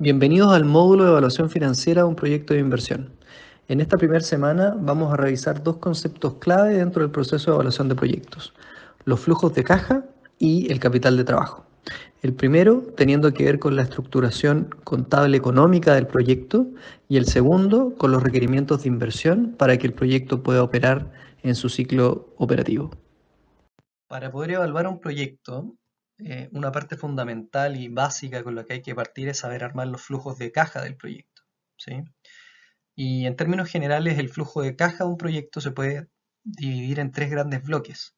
Bienvenidos al módulo de evaluación financiera de un proyecto de inversión. En esta primera semana vamos a revisar dos conceptos clave dentro del proceso de evaluación de proyectos, los flujos de caja y el capital de trabajo. El primero teniendo que ver con la estructuración contable económica del proyecto y el segundo con los requerimientos de inversión para que el proyecto pueda operar en su ciclo operativo. Para poder evaluar un proyecto, eh, una parte fundamental y básica con la que hay que partir es saber armar los flujos de caja del proyecto. ¿sí? Y en términos generales, el flujo de caja de un proyecto se puede dividir en tres grandes bloques.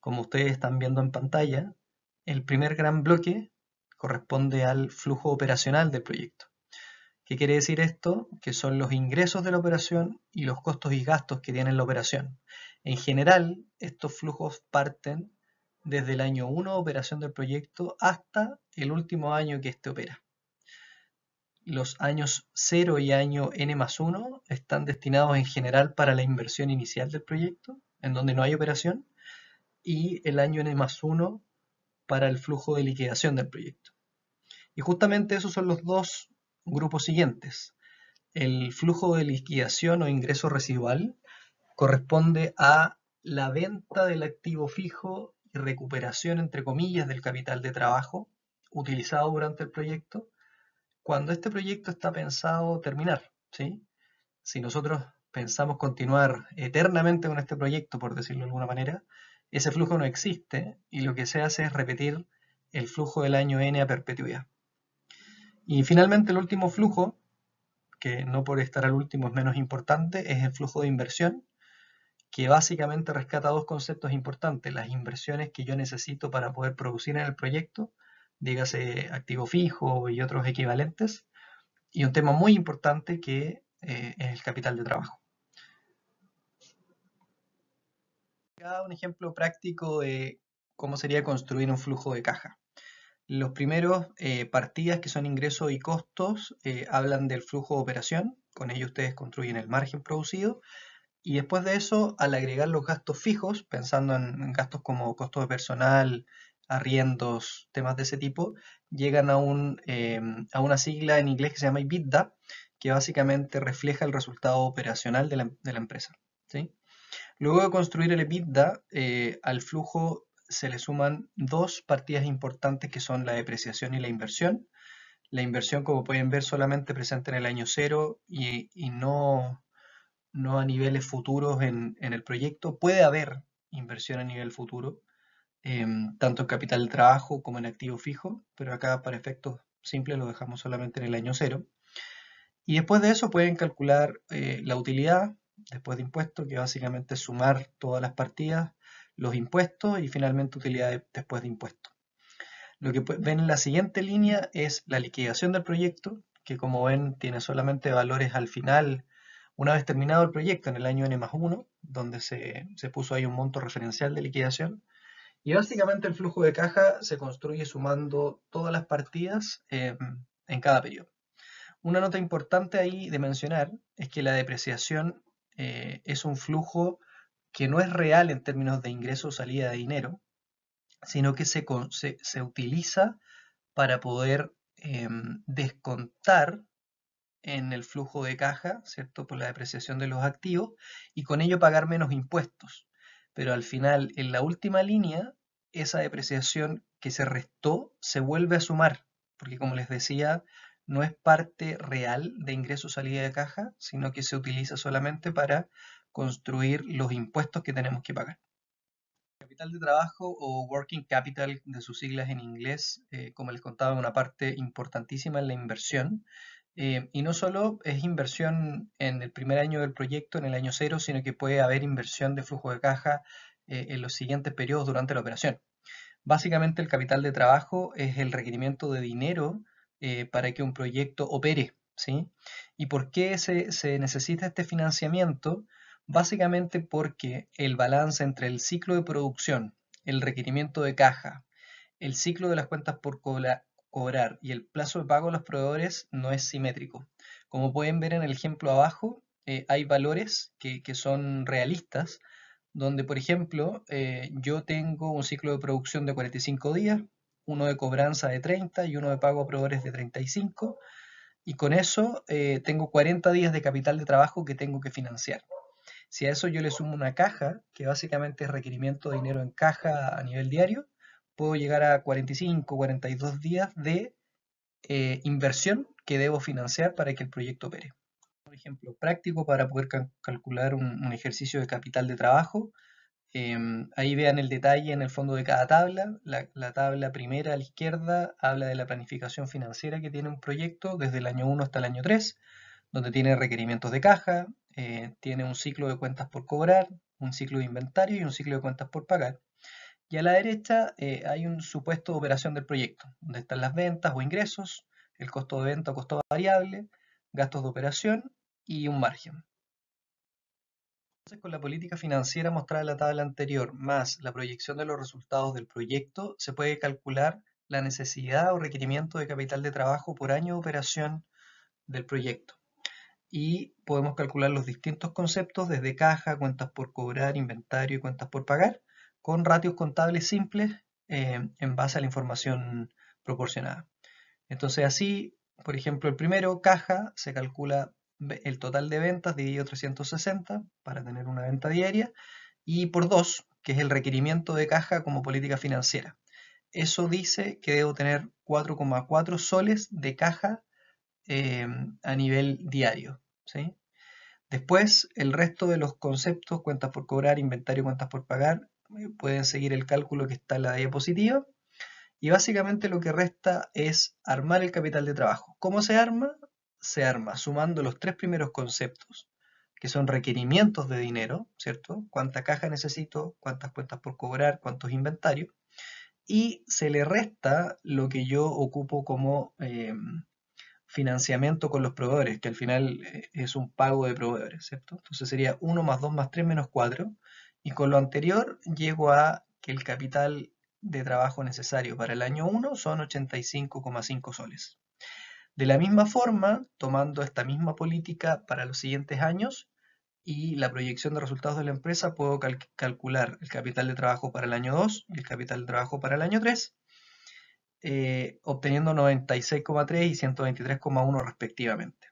Como ustedes están viendo en pantalla, el primer gran bloque corresponde al flujo operacional del proyecto. ¿Qué quiere decir esto? Que son los ingresos de la operación y los costos y gastos que tiene la operación. En general, estos flujos parten desde el año 1 de operación del proyecto hasta el último año que éste opera. Los años 0 y año n más 1 están destinados en general para la inversión inicial del proyecto, en donde no hay operación, y el año n más 1 para el flujo de liquidación del proyecto. Y justamente esos son los dos grupos siguientes. El flujo de liquidación o ingreso residual corresponde a la venta del activo fijo recuperación, entre comillas, del capital de trabajo utilizado durante el proyecto cuando este proyecto está pensado terminar. Si nosotros pensamos continuar eternamente con este proyecto, por decirlo de alguna manera, ese flujo no existe y lo que se hace es repetir el flujo del año n a perpetuidad. Y finalmente el último flujo, que no por estar al último es menos importante, es el flujo de inversión, que básicamente rescata dos conceptos importantes, las inversiones que yo necesito para poder producir en el proyecto, dígase activo fijo y otros equivalentes, y un tema muy importante que eh, es el capital de trabajo. Un ejemplo práctico de cómo sería construir un flujo de caja. Los primeros eh, partidas que son ingresos y costos eh, hablan del flujo de operación, con ello ustedes construyen el margen producido, y después de eso, al agregar los gastos fijos, pensando en, gastos como costo de personal, arriendos, temas de ese tipo, llegan a, un, eh, a una sigla en inglés que se llama EBITDA, que básicamente refleja el resultado operacional de la, empresa. Luego de construir el EBITDA, eh, al flujo se le suman dos partidas importantes que son la depreciación y la inversión. La inversión, como pueden ver, solamente presente en el año cero y, y no no a niveles futuros en, el proyecto. Puede haber inversión a nivel futuro, em, tanto en capital de trabajo como en activo fijo, pero acá para efectos simples lo dejamos solamente en el año cero. Y después de eso pueden calcular eh, la utilidad después de impuestos, que básicamente es sumar todas las partidas, los impuestos y finalmente utilidad después de impuestos. Lo que ven en la siguiente línea es la liquidación del proyecto, que como ven tiene solamente valores al final una vez terminado el proyecto en el año N más 1, donde se, puso ahí un monto referencial de liquidación, y básicamente el flujo de caja se construye sumando todas las partidas em, en cada periodo. Una nota importante ahí de mencionar es que la depreciación eh, es un flujo que no es real en términos de ingreso o salida de dinero, sino que se, utiliza para poder em, descontar en el flujo de caja, ¿cierto? Por la depreciación de los activos y con ello pagar menos impuestos. Pero al final, en la última línea, esa depreciación que se restó se vuelve a sumar, porque como les decía, no es parte real de ingreso salida de caja, sino que se utiliza solamente para construir los impuestos que tenemos que pagar. Capital de trabajo o working capital de sus siglas en inglés, eh, como les contaba, una parte importantísima en la inversión. Eh, y no solo es inversión en el primer año del proyecto, en el año cero, sino que puede haber inversión de flujo de caja eh, en los siguientes periodos durante la operación. Básicamente el capital de trabajo es el requerimiento de dinero eh, para que un proyecto opere. ¿sí? ¿Y por qué se, necesita este financiamiento? Básicamente porque el balance entre el ciclo de producción, el requerimiento de caja, el ciclo de las cuentas por, cobrar y el plazo de pago a los proveedores no es simétrico. Como pueden ver en el ejemplo abajo, eh, hay valores que, son realistas, donde por ejemplo eh, yo tengo un ciclo de producción de 45 días, uno de cobranza de 30 y uno de pago a proveedores de 35, y con eso eh, tengo 40 días de capital de trabajo que tengo que financiar. Si a eso yo le sumo una caja, que básicamente es requerimiento de dinero en caja a nivel diario, puedo llegar a 45, 42 días de eh, inversión que debo financiar para que el proyecto opere. Un ejemplo, práctico para poder calcular un, ejercicio de capital de trabajo. Em, ahí vean el detalle en el fondo de cada tabla. La, tabla primera a la izquierda habla de la planificación financiera que tiene un proyecto desde el año 1 hasta el año 3, donde tiene requerimientos de caja, eh, tiene un ciclo de cuentas por cobrar, un ciclo de inventario y un ciclo de cuentas por pagar. Y a la derecha eh, hay un supuesto de operación del proyecto, donde están las ventas o ingresos, el costo de venta o costo variable, gastos de operación y un margen. Entonces, con la política financiera mostrada en la tabla anterior, más la proyección de los resultados del proyecto, se puede calcular la necesidad o requerimiento de capital de trabajo por año de operación del proyecto. Y podemos calcular los distintos conceptos desde caja, cuentas por cobrar, inventario y cuentas por pagar, con ratios contables simples eh, en base a la información proporcionada. Entonces así, por ejemplo, el primero, caja, se calcula el total de ventas dividido 360 para tener una venta diaria y por 2, que es el requerimiento de caja como política financiera. Eso dice que debo tener 4,4 soles de caja eh, a nivel diario. ¿sí? Después, el resto de los conceptos, cuentas por cobrar, inventario, cuentas por pagar, pueden seguir el cálculo que está en la diapositiva. Y básicamente lo que resta es armar el capital de trabajo. ¿Cómo se arma? Se arma sumando los tres primeros conceptos, que son requerimientos de dinero, ¿cierto? ¿Cuánta caja necesito? ¿Cuántas cuentas por cobrar? ¿Cuántos inventarios? Y se le resta lo que yo ocupo como em, financiamiento con los proveedores, que al final eh, es un pago de proveedores, ¿cierto? Entonces sería 1 más 2 más 3 menos 4, y con lo anterior llego a que el capital de trabajo necesario para el año 1 son 85,5 soles. De la misma forma, tomando esta misma política para los siguientes años y la proyección de resultados de la empresa, puedo calcular el capital de trabajo para el año 2 y el capital de trabajo para el año 3, eh, obteniendo 96,3 y 123,1 respectivamente.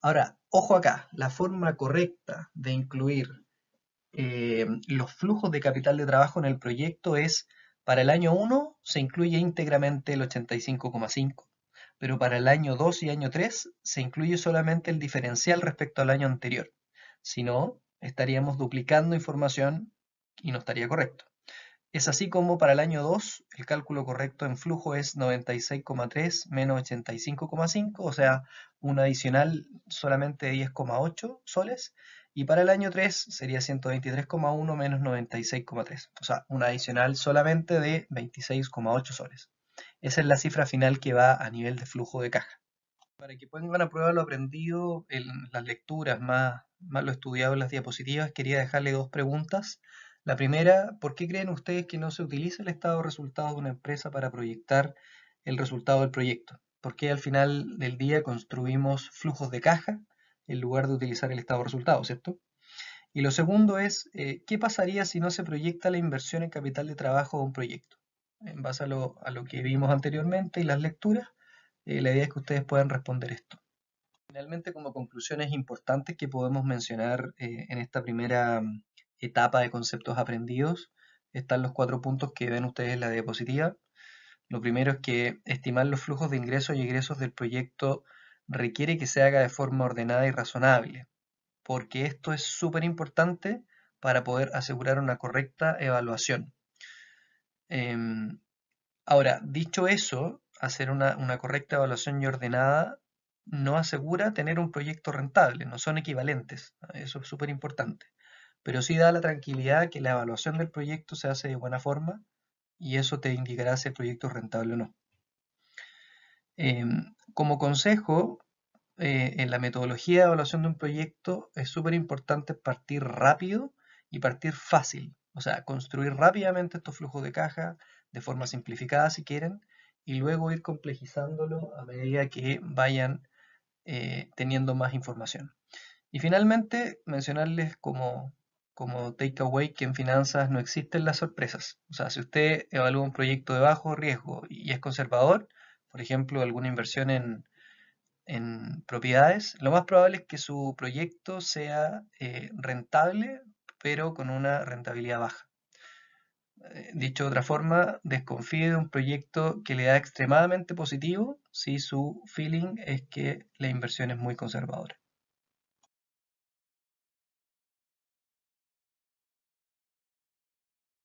Ahora, ojo acá, la forma correcta de incluir eh, los flujos de capital de trabajo en el proyecto es, para el año 1 se incluye íntegramente el 85,5, pero para el año 2 y año 3 se incluye solamente el diferencial respecto al año anterior. Si no, estaríamos duplicando información y no estaría correcto. Es así como para el año 2 el cálculo correcto en flujo es 96,3 menos 85,5, o sea, un adicional solamente de 10,8 soles, y para el año 3 sería 123,1 menos 96,3, o sea, un adicional solamente de 26,8 soles. Esa es la cifra final que va a nivel de flujo de caja. Para que pongan a prueba lo aprendido en las lecturas, más, más lo estudiado en las diapositivas, quería dejarle dos preguntas. La primera, ¿por qué creen ustedes que no se utiliza el estado de resultados de una empresa para proyectar el resultado del proyecto? ¿Por qué al final del día construimos flujos de caja? en lugar de utilizar el estado de resultado, ¿cierto? Y lo segundo es, eh, ¿qué pasaría si no se proyecta la inversión en capital de trabajo de un proyecto? En base a lo, que vimos anteriormente y las lecturas, eh, la idea es que ustedes puedan responder esto. Finalmente, como conclusiones importantes que podemos mencionar eh, en esta primera mm, etapa de conceptos aprendidos, están los cuatro puntos que ven ustedes en la diapositiva. Lo primero es que estimar los flujos de ingresos y egresos del proyecto requiere que se haga de forma ordenada y razonable, porque esto es súper importante para poder asegurar una correcta evaluación. Em, ahora, dicho eso, hacer una, correcta evaluación y ordenada no asegura tener un proyecto rentable, no son equivalentes, eso es súper importante, pero sí da la tranquilidad que la evaluación del proyecto se hace de buena forma y eso te indicará si el proyecto es rentable o no. Em, como consejo, eh, en la metodología de evaluación de un proyecto es súper importante partir rápido y partir fácil. O sea, construir rápidamente estos flujos de caja de forma simplificada si quieren y luego ir complejizándolo a medida que vayan eh, teniendo más información. Y finalmente, mencionarles como, como takeaway que en finanzas no existen las sorpresas. O sea, si usted evalúa un proyecto de bajo riesgo y es conservador, por ejemplo, alguna inversión en, propiedades, lo más probable es que su proyecto sea eh, rentable, pero con una rentabilidad baja. Eh, dicho de otra forma, desconfíe de un proyecto que le da extremadamente positivo si su feeling es que la inversión es muy conservadora.